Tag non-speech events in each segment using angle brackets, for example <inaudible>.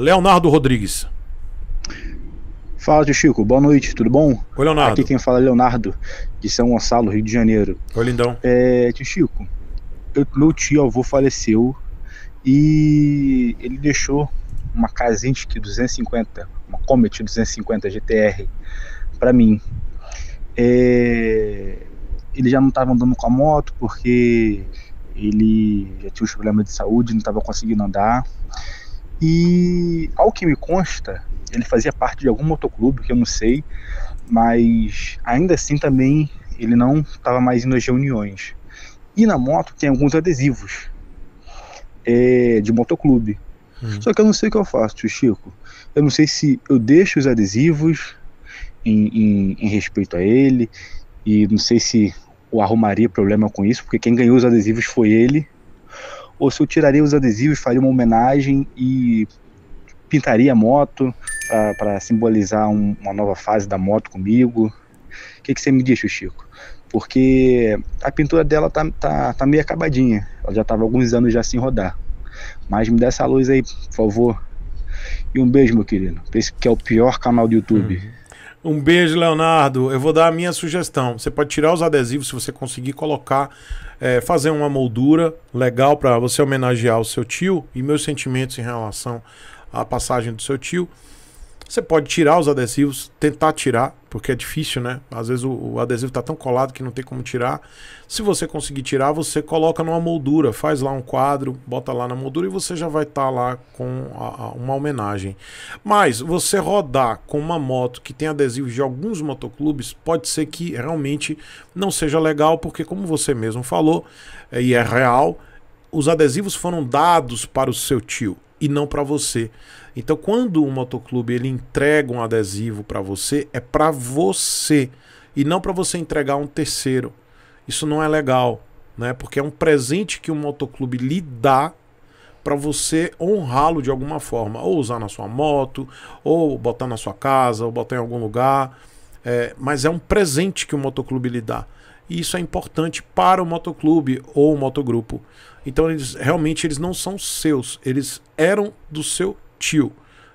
Leonardo Rodrigues. Fala, tio Chico. Boa noite, tudo bom? Oi, Leonardo. Aqui quem fala é Leonardo, de São Gonçalo, Rio de Janeiro. Oi, lindão. É, tio Chico, eu, meu tio avô faleceu e ele deixou uma Kazinski 250, uma Comet 250 GTR para mim. É, ele já não estava andando com a moto porque ele já tinha os problemas de saúde, não estava conseguindo andar. E ao que me consta, ele fazia parte de algum motoclube, que eu não sei, mas ainda assim também ele não estava mais indo às reuniões. E na moto tem alguns adesivos é, de motoclube. Hum. Só que eu não sei o que eu faço, tio Chico. Eu não sei se eu deixo os adesivos em, em, em respeito a ele, e não sei se o arrumaria problema com isso, porque quem ganhou os adesivos foi ele ou se eu tiraria os adesivos, faria uma homenagem e pintaria a moto para simbolizar um, uma nova fase da moto comigo. O que, que você me diz, Chico? Porque a pintura dela tá, tá, tá meio acabadinha, ela já estava alguns anos já sem rodar. Mas me dá essa luz aí, por favor. E um beijo, meu querido. Esse que é o pior canal do YouTube. Uhum. Um beijo, Leonardo. Eu vou dar a minha sugestão. Você pode tirar os adesivos se você conseguir colocar, é, fazer uma moldura legal para você homenagear o seu tio e meus sentimentos em relação à passagem do seu tio. Você pode tirar os adesivos, tentar tirar, porque é difícil, né? Às vezes o, o adesivo está tão colado que não tem como tirar. Se você conseguir tirar, você coloca numa moldura, faz lá um quadro, bota lá na moldura e você já vai estar tá lá com a, a, uma homenagem. Mas você rodar com uma moto que tem adesivos de alguns motoclubes, pode ser que realmente não seja legal, porque como você mesmo falou, eh, e é real, os adesivos foram dados para o seu tio e não para você. Então, quando um motoclube ele entrega um adesivo para você, é para você e não para você entregar a um terceiro. Isso não é legal, né? Porque é um presente que o um motoclube lhe dá para você honrá-lo de alguma forma, ou usar na sua moto, ou botar na sua casa, ou botar em algum lugar é, mas é um presente que o motoclube lhe dá. E isso é importante para o motoclube ou o motogrupo. Então eles realmente eles não são seus, eles eram do seu tio.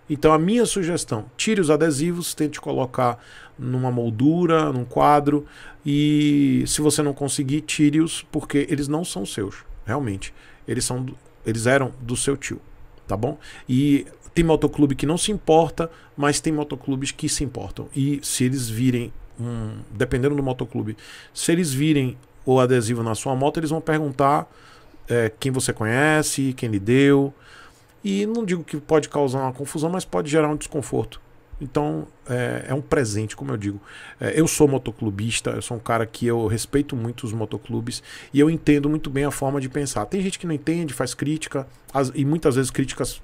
Então a minha sugestão, tire os adesivos, tente colocar numa moldura, num quadro e se você não conseguir, tire-os porque eles não são seus, realmente. Eles são eles eram do seu tio tá bom? E tem motoclube que não se importa, mas tem motoclubes que se importam. E se eles virem, um, dependendo do motoclube, se eles virem o adesivo na sua moto, eles vão perguntar é, quem você conhece, quem lhe deu. E não digo que pode causar uma confusão, mas pode gerar um desconforto. Então é, é, um presente, como eu digo. É, eu sou motoclubista, eu sou um cara que eu respeito muito os motoclubes e eu entendo muito bem a forma de pensar. Tem gente que não entende, faz crítica, as, e muitas vezes críticas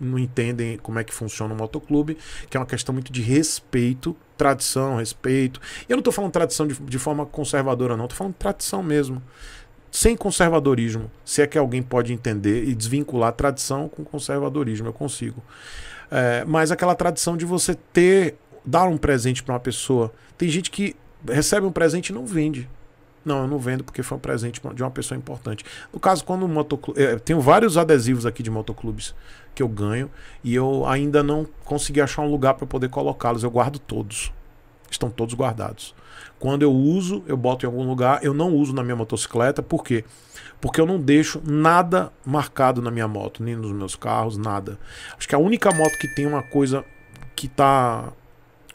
não entendem como é que funciona o motoclube, que é uma questão muito de respeito, tradição, respeito. E eu não estou falando tradição de, de forma conservadora, não, estou falando tradição mesmo sem conservadorismo, se é que alguém pode entender e desvincular tradição com conservadorismo, eu consigo. É, mas aquela tradição de você ter, dar um presente para uma pessoa. Tem gente que recebe um presente e não vende. Não, eu não vendo porque foi um presente de uma pessoa importante. No caso, quando o motoclube. Eu é, tenho vários adesivos aqui de motoclubes que eu ganho e eu ainda não consegui achar um lugar para poder colocá-los. Eu guardo todos. Estão todos guardados. Quando eu uso, eu boto em algum lugar. Eu não uso na minha motocicleta, por quê? Porque eu não deixo nada marcado na minha moto, nem nos meus carros, nada. Acho que a única moto que tem uma coisa que tá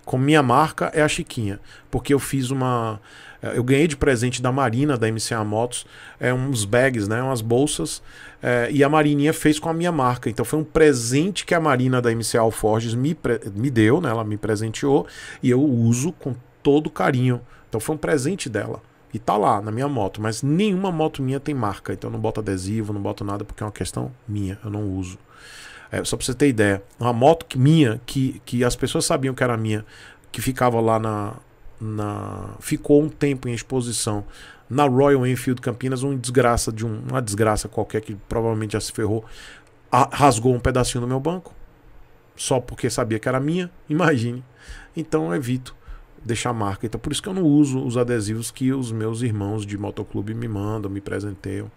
com minha marca é a Chiquinha, porque eu fiz uma é, eu ganhei de presente da Marina, da MCA Motos, é, uns bags, né, umas bolsas, é, e a Marininha fez com a minha marca. Então foi um presente que a Marina da MCA Alforges me, me deu, né, ela me presenteou, e eu uso com todo carinho. Então foi um presente dela. E tá lá na minha moto, mas nenhuma moto minha tem marca. Então eu não boto adesivo, não boto nada, porque é uma questão minha, eu não uso. É, só pra você ter ideia, uma moto que, minha, que, que as pessoas sabiam que era minha, que ficava lá na, na ficou um tempo em exposição na Royal Enfield Campinas, uma desgraça de um, uma desgraça qualquer que provavelmente já se ferrou, a, rasgou um pedacinho do meu banco só porque sabia que era minha, <laughs> imagine. Então eu evito deixar marca. Então por isso que eu não uso os adesivos que os meus irmãos de motoclube me mandam, me presenteiam.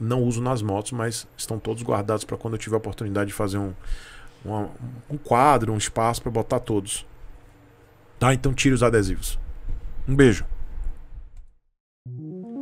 Não uso nas motos, mas estão todos guardados para quando eu tiver a oportunidade de fazer um, uma, um quadro, um espaço para botar todos. Tá? Então tire os adesivos. Um beijo.